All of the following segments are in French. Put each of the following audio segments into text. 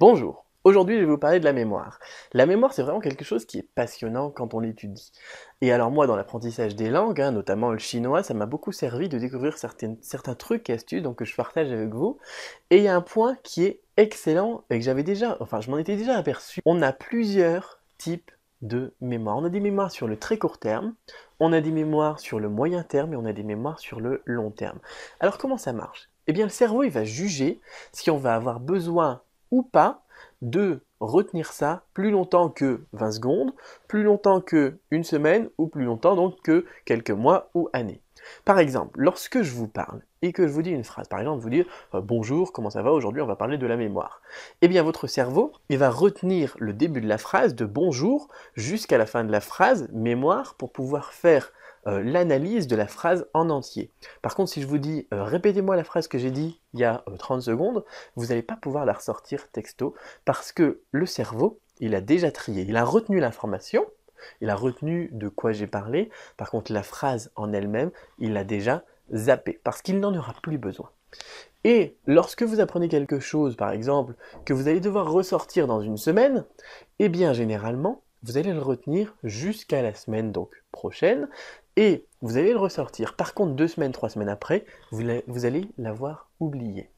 Bonjour, aujourd'hui je vais vous parler de la mémoire. La mémoire c'est vraiment quelque chose qui est passionnant quand on l'étudie. Et alors moi dans l'apprentissage des langues, hein, notamment le chinois, ça m'a beaucoup servi de découvrir certains trucs et astuces donc, que je partage avec vous. Et il y a un point qui est excellent et que j'avais déjà, enfin je m'en étais déjà aperçu. On a plusieurs types de mémoire. On a des mémoires sur le très court terme, on a des mémoires sur le moyen terme et on a des mémoires sur le long terme. Alors comment ça marche Eh bien le cerveau il va juger si on va avoir besoin ou pas de retenir ça plus longtemps que 20 secondes, plus longtemps que une semaine ou plus longtemps donc que quelques mois ou années. Par exemple, lorsque je vous parle et que je vous dis une phrase, par exemple vous dire euh, bonjour, comment ça va aujourd'hui, on va parler de la mémoire. Eh bien votre cerveau, il va retenir le début de la phrase de bonjour jusqu'à la fin de la phrase mémoire pour pouvoir faire euh, l'analyse de la phrase en entier. Par contre, si je vous dis euh, répétez-moi la phrase que j'ai dit il y a 30 euh, secondes, vous n'allez pas pouvoir la ressortir texto parce que le cerveau, il a déjà trié, il a retenu l'information, il a retenu de quoi j'ai parlé. Par contre, la phrase en elle-même, il l'a déjà zappé parce qu'il n'en aura plus besoin. Et lorsque vous apprenez quelque chose, par exemple, que vous allez devoir ressortir dans une semaine, eh bien généralement, vous allez le retenir jusqu'à la semaine donc prochaine et vous allez le ressortir. Par contre, deux semaines, trois semaines après, vous, allez l'avoir oublié.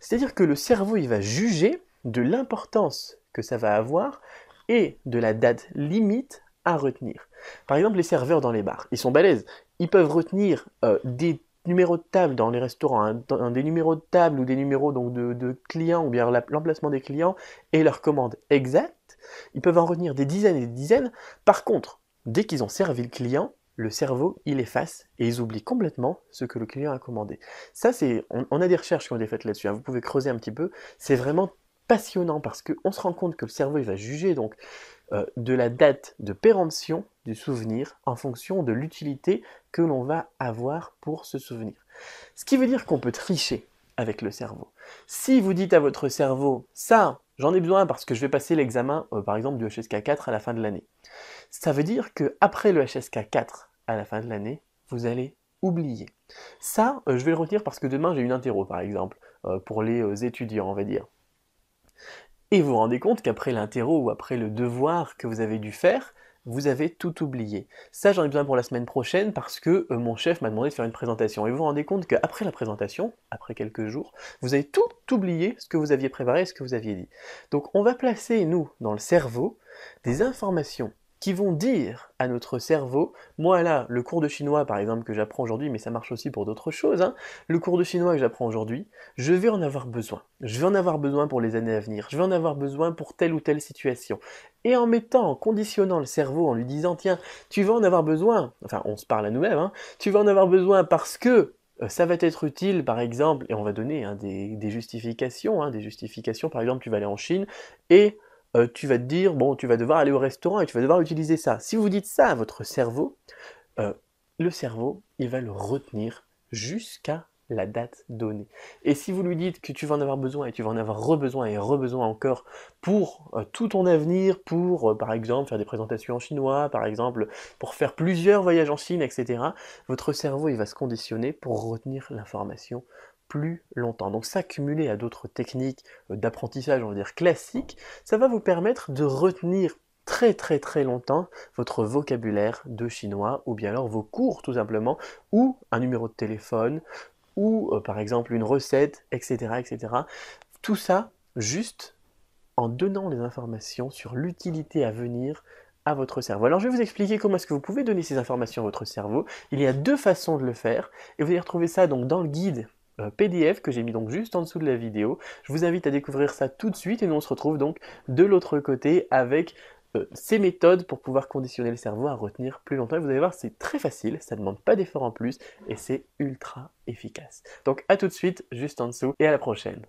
C'est-à-dire que le cerveau, il va juger de l'importance que ça va avoir et de la date limite à retenir. Par exemple, les serveurs dans les bars, ils sont balèzes. Ils peuvent retenir euh, des numéros de table dans les restaurants, hein, des numéros de table ou des numéros donc, de, de clients ou bien l'emplacement des clients et leurs commandes exacte ils peuvent en retenir des dizaines et des dizaines. Par contre, dès qu'ils ont servi le client, le cerveau, il efface et ils oublient complètement ce que le client a commandé. Ça, c'est, on, a des recherches qui ont été faites là-dessus. Hein. Vous pouvez creuser un petit peu. C'est vraiment passionnant parce qu'on se rend compte que le cerveau, il va juger donc euh, de la date de péremption du souvenir en fonction de l'utilité que l'on va avoir pour ce souvenir. Ce qui veut dire qu'on peut tricher avec le cerveau. Si vous dites à votre cerveau, ça, J'en ai besoin parce que je vais passer l'examen, euh, par exemple, du HSK 4 à la fin de l'année. Ça veut dire qu'après le HSK 4 à la fin de l'année, vous allez oublier. Ça, euh, je vais le retenir parce que demain, j'ai une interro, par exemple, euh, pour les étudiants, on va dire. Et vous vous rendez compte qu'après l'interro ou après le devoir que vous avez dû faire, vous avez tout oublié. Ça, j'en ai besoin pour la semaine prochaine parce que euh, mon chef m'a demandé de faire une présentation. Et vous vous rendez compte qu'après la présentation, après quelques jours, vous avez tout oublié ce que vous aviez préparé, ce que vous aviez dit. Donc on va placer, nous, dans le cerveau, des informations qui vont dire à notre cerveau, moi là, le cours de chinois par exemple que j'apprends aujourd'hui, mais ça marche aussi pour d'autres choses, hein, le cours de chinois que j'apprends aujourd'hui, je vais en avoir besoin. Je vais en avoir besoin pour les années à venir, je vais en avoir besoin pour telle ou telle situation. Et en mettant, en conditionnant le cerveau, en lui disant, tiens, tu vas en avoir besoin, enfin on se parle à nous-mêmes, hein, tu vas en avoir besoin parce que euh, ça va être utile, par exemple, et on va donner hein, des, justifications, des justifications, par exemple, tu vas aller en Chine et euh, tu vas te dire, bon, tu vas devoir aller au restaurant et tu vas devoir utiliser ça. Si vous dites ça à votre cerveau, euh, le cerveau, il va le retenir jusqu'à la date donnée. Et si vous lui dites que tu vas en avoir besoin et tu vas en avoir re-besoin et re-besoin encore pour euh, tout ton avenir, pour par exemple faire des présentations en chinois, par exemple pour faire plusieurs voyages en Chine, etc., votre cerveau il va se conditionner pour retenir l'information plus longtemps. Donc s'accumuler à d'autres techniques euh, d'apprentissage, on va dire classiques, ça va vous permettre de retenir très très très longtemps votre vocabulaire de chinois ou bien alors vos cours tout simplement ou un numéro de téléphone ou euh, par exemple une recette etc etc tout ça juste en donnant des informations sur l'utilité à venir à votre cerveau. Alors je vais vous expliquer comment est-ce que vous pouvez donner ces informations à votre cerveau. Il y a deux façons de le faire et vous allez retrouver ça donc dans le guide euh, PDF que j'ai mis donc juste en dessous de la vidéo. Je vous invite à découvrir ça tout de suite et nous on se retrouve donc de l'autre côté avec euh, ces méthodes pour pouvoir conditionner le cerveau à retenir plus longtemps. vous allez voir, c'est très facile, ça ne demande pas d'effort en plus et c'est ultra efficace. Donc à tout de suite, juste en dessous et à la prochaine.